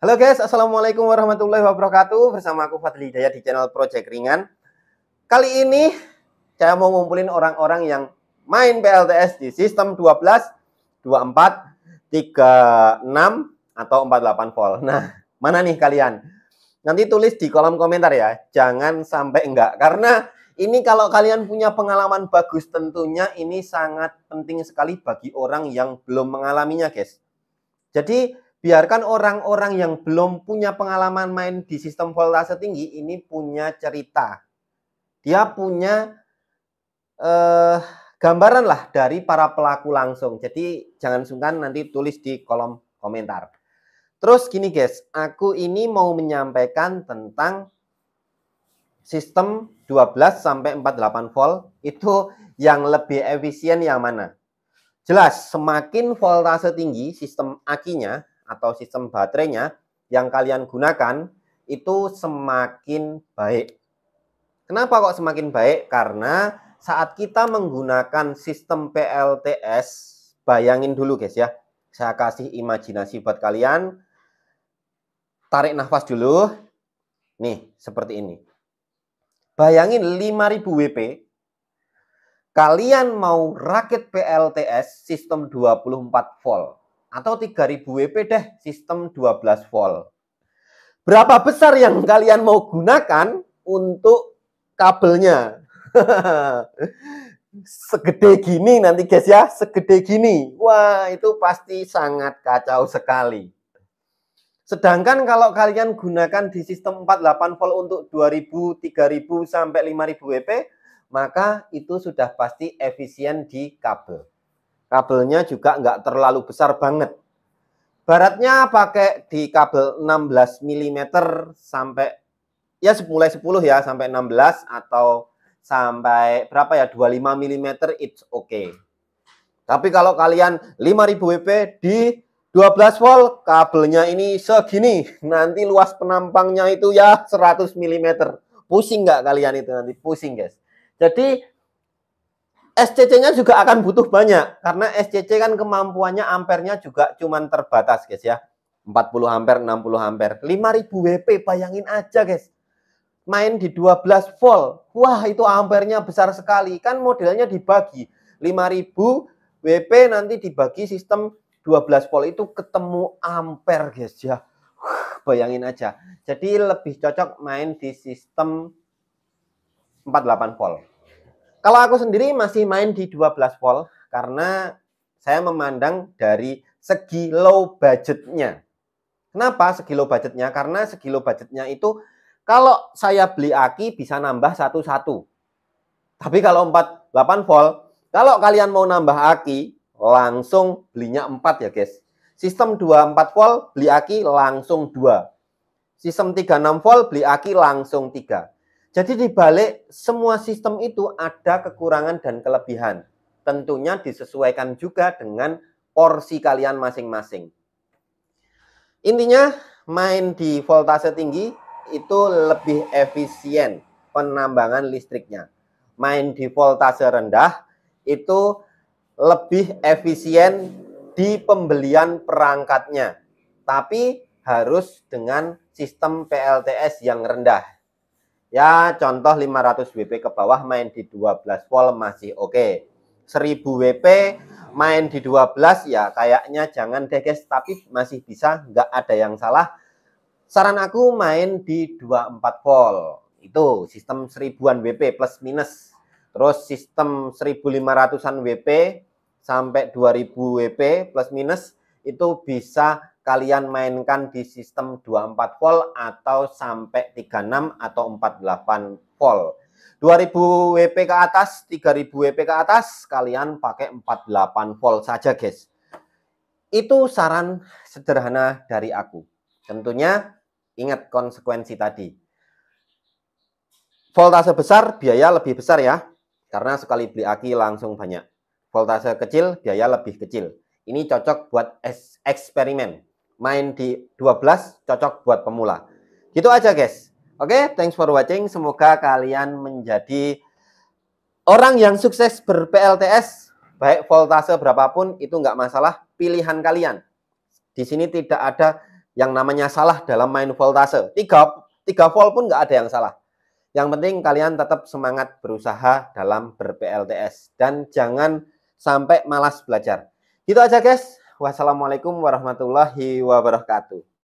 Halo guys, Assalamualaikum warahmatullahi wabarakatuh Bersama aku Fadli Daya di channel Project Ringan Kali ini saya mau ngumpulin orang-orang yang main PLTS di sistem 12, 24, 36, atau 48 volt Nah, mana nih kalian? Nanti tulis di kolom komentar ya Jangan sampai enggak Karena ini kalau kalian punya pengalaman bagus tentunya ini sangat penting sekali bagi orang yang belum mengalaminya guys Jadi Biarkan orang-orang yang belum punya pengalaman main di sistem voltase tinggi ini punya cerita. Dia punya eh, gambaran lah dari para pelaku langsung. Jadi jangan sungkan nanti tulis di kolom komentar. Terus gini guys, aku ini mau menyampaikan tentang sistem 12 sampai 48 volt itu yang lebih efisien yang mana? Jelas, semakin voltase tinggi sistem akinya atau sistem baterainya yang kalian gunakan itu semakin baik. Kenapa kok semakin baik? Karena saat kita menggunakan sistem PLTS, bayangin dulu guys ya. Saya kasih imajinasi buat kalian. Tarik nafas dulu. Nih, seperti ini. Bayangin 5000 WP. Kalian mau rakit PLTS sistem 24 volt atau 3000 WP deh sistem 12 volt. Berapa besar yang kalian mau gunakan untuk kabelnya? segede gini nanti guys ya, segede gini. Wah, itu pasti sangat kacau sekali. Sedangkan kalau kalian gunakan di sistem 48 volt untuk 2000, 3000 sampai 5000 WP, maka itu sudah pasti efisien di kabel. Kabelnya juga nggak terlalu besar banget. Baratnya pakai di kabel 16 mm sampai ya mulai 10 ya sampai 16 atau sampai berapa ya 25 mm it's okay. Tapi kalau kalian 5000 WP di 12 volt kabelnya ini segini. Nanti luas penampangnya itu ya 100 mm. Pusing nggak kalian itu nanti? Pusing guys. Jadi SCC-nya juga akan butuh banyak karena SCC kan kemampuannya ampernya juga cuman terbatas guys ya. 40 ampere, 60 ampere, 5000 WP bayangin aja guys. Main di 12 volt. Wah, itu ampernya besar sekali. Kan modelnya dibagi 5000 WP nanti dibagi sistem 12 volt itu ketemu ampere guys ya. bayangin aja. Jadi lebih cocok main di sistem 48 volt. Kalau aku sendiri masih main di 12 volt karena saya memandang dari segi low budgetnya. Kenapa segi low budgetnya? Karena segi low budgetnya itu kalau saya beli aki bisa nambah satu-satu. Tapi kalau 48 volt, kalau kalian mau nambah aki, langsung belinya 4 ya guys. Sistem 24 volt, beli aki langsung 2. Sistem 36 volt, beli aki langsung 3. Jadi di balik semua sistem itu ada kekurangan dan kelebihan. Tentunya disesuaikan juga dengan porsi kalian masing-masing. Intinya main di voltase tinggi itu lebih efisien penambangan listriknya. Main di voltase rendah itu lebih efisien di pembelian perangkatnya. Tapi harus dengan sistem PLTS yang rendah Ya, contoh 500 WP ke bawah main di 12 volt masih oke. Okay. 1000 WP main di 12 ya kayaknya jangan deh guys, tapi masih bisa, nggak ada yang salah. Saran aku main di 24 volt. Itu sistem seribuan WP plus minus. Terus sistem 1500-an WP sampai 2000 WP plus minus itu bisa kalian mainkan di sistem 24 volt atau sampai 36 atau 48 volt. 2000 WP ke atas, 3000 WP ke atas, kalian pakai 48 volt saja guys. Itu saran sederhana dari aku. Tentunya ingat konsekuensi tadi. Voltase besar biaya lebih besar ya, karena sekali beli aki langsung banyak. Voltase kecil biaya lebih kecil. Ini cocok buat eksperimen. Main di 12 cocok buat pemula. Gitu aja guys. Oke, okay, thanks for watching. Semoga kalian menjadi orang yang sukses berPLTS. Baik voltase berapapun itu nggak masalah pilihan kalian. Di sini tidak ada yang namanya salah dalam main voltase. 3, 3 volt pun nggak ada yang salah. Yang penting kalian tetap semangat berusaha dalam ber-PLTS dan jangan sampai malas belajar. Gitu aja guys. Wassalamualaikum warahmatullahi wabarakatuh.